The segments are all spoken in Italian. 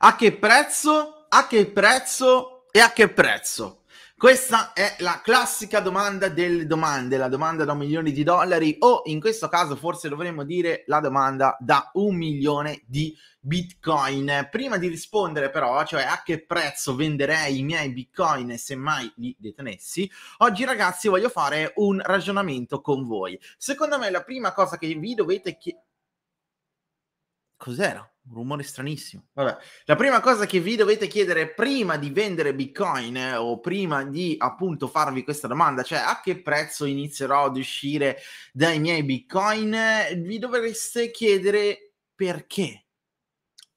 A che prezzo? A che prezzo? E a che prezzo? Questa è la classica domanda delle domande, la domanda da un milione di dollari o in questo caso forse dovremmo dire la domanda da un milione di bitcoin. Prima di rispondere però, cioè a che prezzo venderei i miei bitcoin se mai li detenessi, oggi ragazzi voglio fare un ragionamento con voi. Secondo me la prima cosa che vi dovete chiedere Cos'era? Un rumore stranissimo. Vabbè. La prima cosa che vi dovete chiedere prima di vendere Bitcoin eh, o prima di appunto farvi questa domanda, cioè a che prezzo inizierò ad uscire dai miei Bitcoin, eh, vi dovreste chiedere perché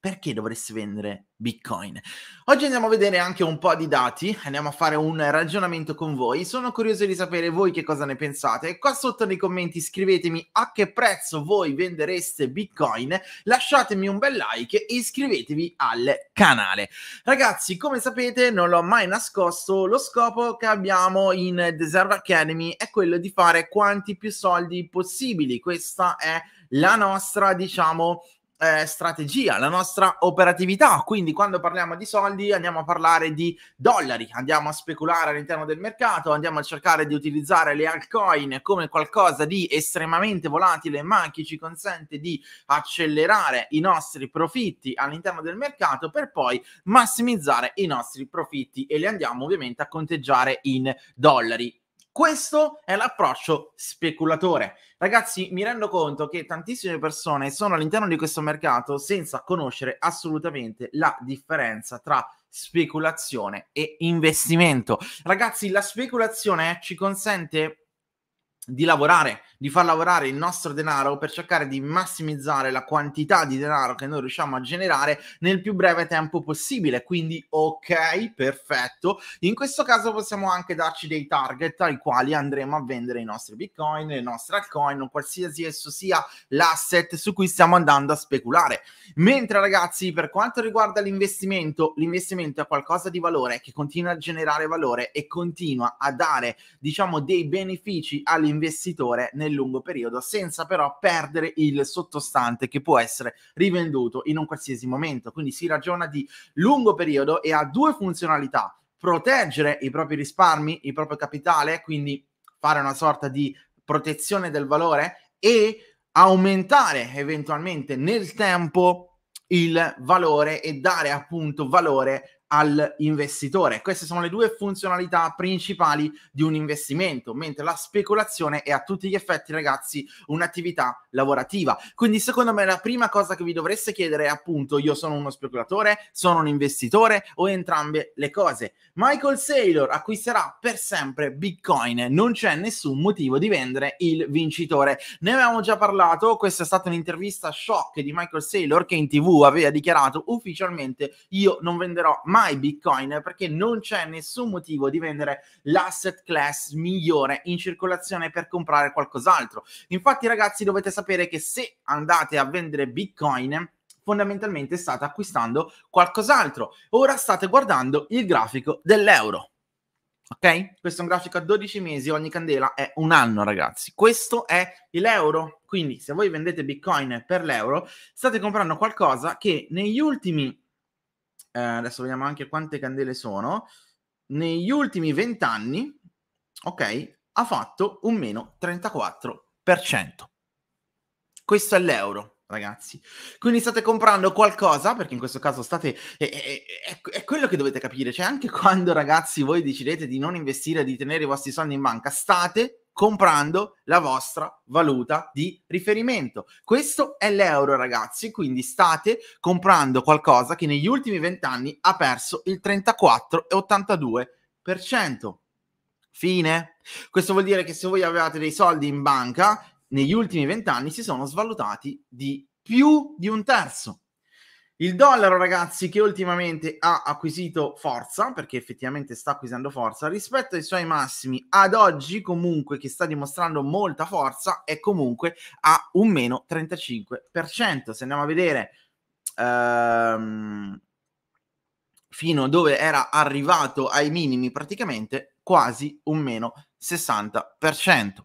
perché dovresti vendere Bitcoin? Oggi andiamo a vedere anche un po' di dati, andiamo a fare un ragionamento con voi. Sono curioso di sapere voi che cosa ne pensate. Qua sotto nei commenti scrivetemi a che prezzo voi vendereste Bitcoin, lasciatemi un bel like e iscrivetevi al canale. Ragazzi, come sapete, non l'ho mai nascosto, lo scopo che abbiamo in Deserve Academy è quello di fare quanti più soldi possibili. Questa è la nostra, diciamo, eh, strategia, la nostra operatività. Quindi quando parliamo di soldi andiamo a parlare di dollari, andiamo a speculare all'interno del mercato, andiamo a cercare di utilizzare le altcoin come qualcosa di estremamente volatile ma che ci consente di accelerare i nostri profitti all'interno del mercato per poi massimizzare i nostri profitti e li andiamo ovviamente a conteggiare in dollari questo è l'approccio speculatore. Ragazzi, mi rendo conto che tantissime persone sono all'interno di questo mercato senza conoscere assolutamente la differenza tra speculazione e investimento. Ragazzi, la speculazione ci consente di lavorare, di far lavorare il nostro denaro per cercare di massimizzare la quantità di denaro che noi riusciamo a generare nel più breve tempo possibile. Quindi ok, perfetto. In questo caso possiamo anche darci dei target ai quali andremo a vendere i nostri bitcoin, le nostre altcoin, qualsiasi esso sia l'asset su cui stiamo andando a speculare. Mentre ragazzi, per quanto riguarda l'investimento, l'investimento è qualcosa di valore che continua a generare valore e continua a dare, diciamo, dei benefici all'investimento all'investitore nel lungo periodo, senza però perdere il sottostante che può essere rivenduto in un qualsiasi momento. Quindi si ragiona di lungo periodo e ha due funzionalità. Proteggere i propri risparmi, il proprio capitale, quindi fare una sorta di protezione del valore e aumentare eventualmente nel tempo il valore e dare appunto valore al investitore. Queste sono le due funzionalità principali di un investimento, mentre la speculazione è a tutti gli effetti, ragazzi, un'attività lavorativa. Quindi, secondo me, la prima cosa che vi dovreste chiedere è appunto: io sono uno speculatore, sono un investitore o entrambe le cose. Michael Saylor acquisterà per sempre Bitcoin, non c'è nessun motivo di vendere il vincitore. Ne avevamo già parlato, questa è stata un'intervista shock di Michael Saylor che in tv aveva dichiarato ufficialmente io non venderò mai mai Bitcoin perché non c'è nessun motivo di vendere l'asset class migliore in circolazione per comprare qualcos'altro. Infatti ragazzi dovete sapere che se andate a vendere Bitcoin fondamentalmente state acquistando qualcos'altro. Ora state guardando il grafico dell'euro. Ok? Questo è un grafico a 12 mesi, ogni candela è un anno, ragazzi. Questo è l'euro. Quindi, se voi vendete Bitcoin per l'euro, state comprando qualcosa che negli ultimi eh, adesso vediamo anche quante candele sono, negli ultimi vent'anni, ok, ha fatto un meno 34%. Questo è l'euro ragazzi. Quindi state comprando qualcosa, perché in questo caso state... è, è, è, quello che dovete capire, cioè anche quando ragazzi voi decidete di non investire, di tenere i vostri soldi in banca, state comprando la vostra valuta di riferimento. Questo è l'euro, ragazzi, quindi state comprando qualcosa che negli ultimi vent'anni ha perso il 34,82%. Fine. Questo vuol dire che se voi avevate dei soldi in banca, negli ultimi vent'anni si sono svalutati di più di un terzo. Il dollaro, ragazzi, che ultimamente ha acquisito forza, perché effettivamente sta acquisendo forza, rispetto ai suoi massimi ad oggi, comunque, che sta dimostrando molta forza, è comunque a un meno 35%. Se andiamo a vedere ehm, fino dove era arrivato ai minimi, praticamente quasi un meno 60%.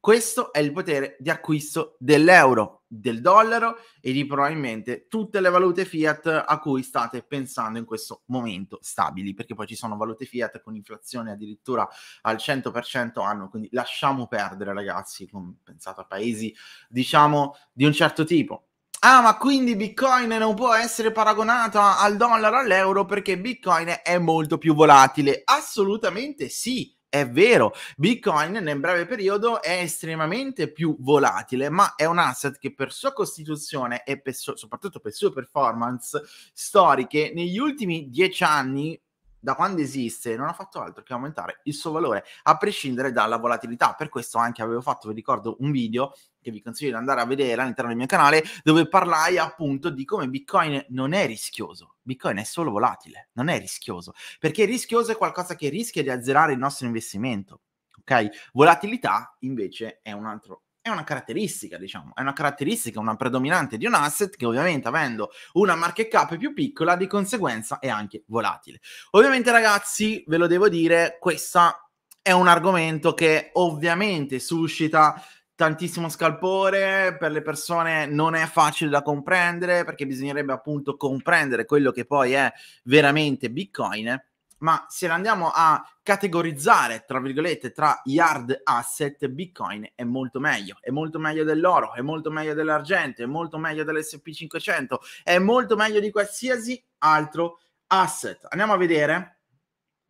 Questo è il potere di acquisto dell'euro, del dollaro e di probabilmente tutte le valute fiat a cui state pensando in questo momento stabili, perché poi ci sono valute fiat con inflazione addirittura al 100% anno, quindi lasciamo perdere ragazzi, pensate a paesi diciamo di un certo tipo. Ah, ma quindi Bitcoin non può essere paragonato al dollaro, all'euro, perché Bitcoin è molto più volatile? Assolutamente sì è vero, Bitcoin nel breve periodo è estremamente più volatile, ma è un asset che per sua costituzione e per so- soprattutto per sue performance storiche negli ultimi dieci anni da quando esiste non ha fatto altro che aumentare il suo valore a prescindere dalla volatilità per questo anche avevo fatto vi ricordo un video che vi consiglio di andare a vedere all'interno del mio canale dove parlai appunto di come bitcoin non è rischioso bitcoin è solo volatile non è rischioso perché rischioso è qualcosa che rischia di azzerare il nostro investimento ok volatilità invece è un altro è una caratteristica, diciamo, è una caratteristica, una predominante di un asset che ovviamente avendo una market cap più piccola di conseguenza è anche volatile. Ovviamente ragazzi, ve lo devo dire, questo è un argomento che ovviamente suscita tantissimo scalpore, per le persone non è facile da comprendere perché bisognerebbe appunto comprendere quello che poi è veramente Bitcoin ma se andiamo a categorizzare, tra virgolette, tra yard asset, Bitcoin è molto meglio, è molto meglio dell'oro, è molto meglio dell'argento, è molto meglio dell'SP500, è molto meglio di qualsiasi altro asset. Andiamo a vedere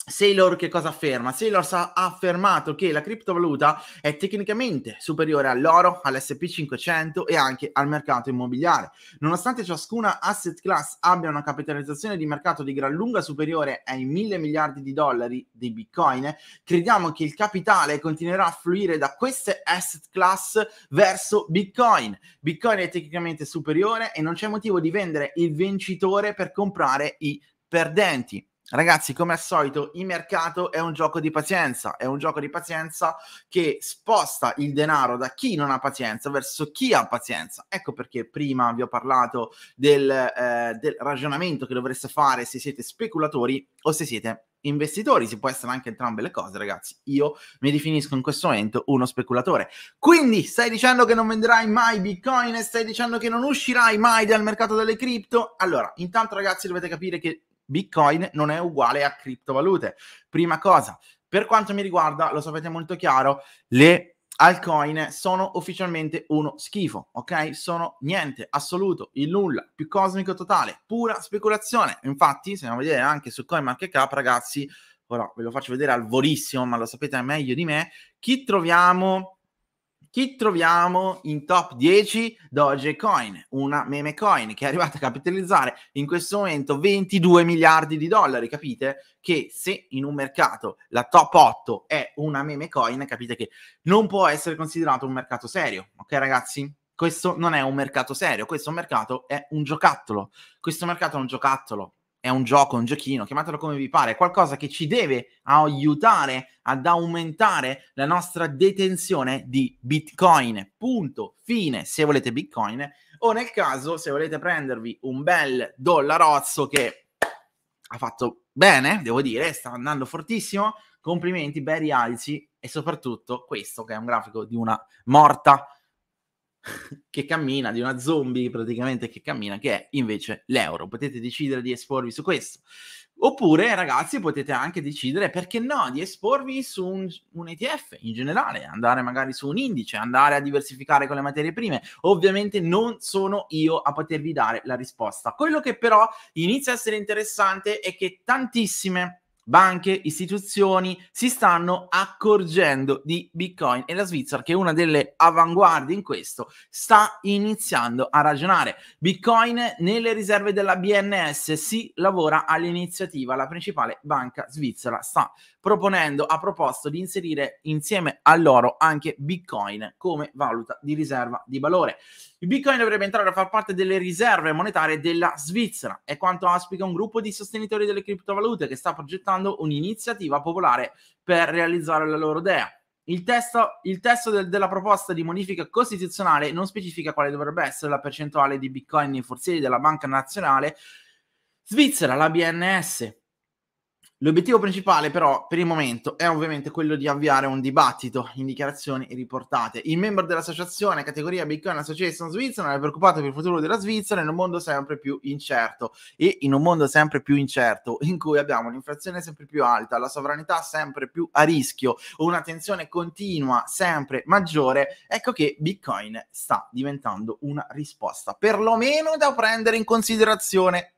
Sailor che cosa afferma? Sailor ha affermato che la criptovaluta è tecnicamente superiore all'oro, all'SP500 e anche al mercato immobiliare. Nonostante ciascuna asset class abbia una capitalizzazione di mercato di gran lunga superiore ai mille miliardi di dollari di bitcoin, crediamo che il capitale continuerà a fluire da queste asset class verso bitcoin. Bitcoin è tecnicamente superiore e non c'è motivo di vendere il vincitore per comprare i perdenti. Ragazzi, come al solito, il mercato è un gioco di pazienza, è un gioco di pazienza che sposta il denaro da chi non ha pazienza verso chi ha pazienza. Ecco perché prima vi ho parlato del, eh, del ragionamento che dovreste fare se siete speculatori o se siete investitori, si può essere anche entrambe le cose, ragazzi. Io mi definisco in questo momento uno speculatore. Quindi stai dicendo che non venderai mai Bitcoin e stai dicendo che non uscirai mai dal mercato delle cripto? Allora, intanto ragazzi dovete capire che Bitcoin non è uguale a criptovalute. Prima cosa, per quanto mi riguarda, lo sapete molto chiaro, le altcoin sono ufficialmente uno schifo, ok? Sono niente, assoluto, il nulla, più cosmico totale, pura speculazione. Infatti, se andiamo a vedere anche su CoinMarketCap, ragazzi, ora ve lo faccio vedere al volissimo, ma lo sapete meglio di me, chi troviamo chi troviamo in top 10 Dogecoin, una meme coin che è arrivata a capitalizzare in questo momento 22 miliardi di dollari, capite? Che se in un mercato la top 8 è una meme coin, capite che non può essere considerato un mercato serio, ok ragazzi? Questo non è un mercato serio, questo mercato è un giocattolo. Questo mercato è un giocattolo, è un gioco, un giochino, chiamatelo come vi pare, qualcosa che ci deve aiutare ad aumentare la nostra detenzione di Bitcoin. Punto, fine, se volete Bitcoin, o nel caso se volete prendervi un bel dollarozzo che ha fatto bene, devo dire, sta andando fortissimo, complimenti, bei rialzi e soprattutto questo che è un grafico di una morta che cammina, di una zombie praticamente che cammina, che è invece l'euro. Potete decidere di esporvi su questo. Oppure, ragazzi, potete anche decidere, perché no, di esporvi su un, un, ETF in generale, andare magari su un indice, andare a diversificare con le materie prime. Ovviamente non sono io a potervi dare la risposta. Quello che però inizia a essere interessante è che tantissime banche, istituzioni si stanno accorgendo di Bitcoin e la Svizzera, che è una delle avanguardie in questo, sta iniziando a ragionare. Bitcoin nelle riserve della BNS si lavora all'iniziativa, la principale banca svizzera sta proponendo, ha proposto di inserire insieme a loro anche Bitcoin come valuta di riserva di valore. Il Bitcoin dovrebbe entrare a far parte delle riserve monetarie della Svizzera, è quanto auspica un gruppo di sostenitori delle criptovalute che sta progettando lanciando un'iniziativa popolare per realizzare la loro idea. Il testo, il testo del, della proposta di modifica costituzionale non specifica quale dovrebbe essere la percentuale di bitcoin nei forzieri della Banca Nazionale Svizzera, la BNS, L'obiettivo principale però per il momento è ovviamente quello di avviare un dibattito in dichiarazioni riportate. Il membro dell'associazione categoria Bitcoin Association Svizzera è preoccupato per il futuro della Svizzera in un mondo sempre più incerto e in un mondo sempre più incerto in cui abbiamo un'inflazione sempre più alta, la sovranità sempre più a rischio, una tensione continua sempre maggiore, ecco che Bitcoin sta diventando una risposta perlomeno da prendere in considerazione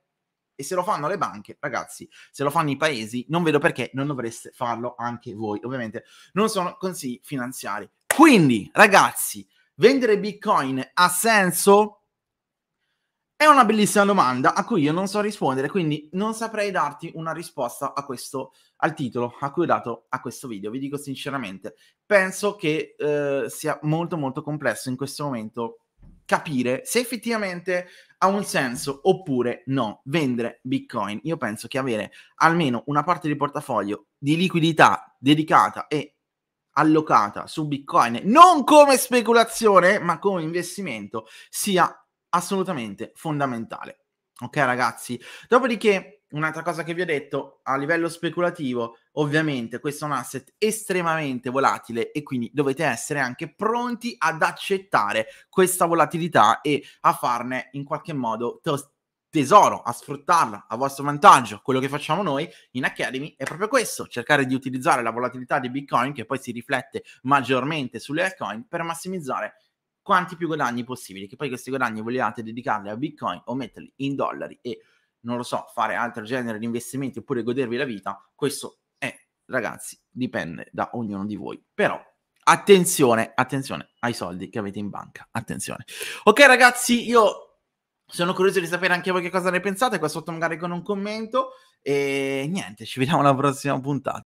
e se lo fanno le banche, ragazzi, se lo fanno i paesi, non vedo perché non dovreste farlo anche voi. Ovviamente non sono consigli finanziari. Quindi, ragazzi, vendere Bitcoin ha senso? È una bellissima domanda a cui io non so rispondere, quindi non saprei darti una risposta a questo, al titolo a cui ho dato a questo video. Vi dico sinceramente, penso che eh, sia molto molto complesso in questo momento capire se effettivamente ha un senso oppure no vendere Bitcoin. Io penso che avere almeno una parte di portafoglio di liquidità dedicata e allocata su Bitcoin, non come speculazione, ma come investimento, sia assolutamente fondamentale. Ok ragazzi, dopodiché un'altra cosa che vi ho detto a livello speculativo, Ovviamente questo è un asset estremamente volatile e quindi dovete essere anche pronti ad accettare questa volatilità e a farne in qualche modo to- tesoro, a sfruttarla a vostro vantaggio. Quello che facciamo noi in Academy è proprio questo, cercare di utilizzare la volatilità di Bitcoin che poi si riflette maggiormente sulle altcoin per massimizzare quanti più guadagni possibili, che poi questi guadagni vogliate dedicarli a Bitcoin o metterli in dollari e non lo so, fare altro genere di investimenti oppure godervi la vita, questo ragazzi, dipende da ognuno di voi. Però attenzione, attenzione ai soldi che avete in banca, attenzione. Ok ragazzi, io sono curioso di sapere anche voi che cosa ne pensate, qua sotto magari con un commento e niente, ci vediamo alla prossima puntata.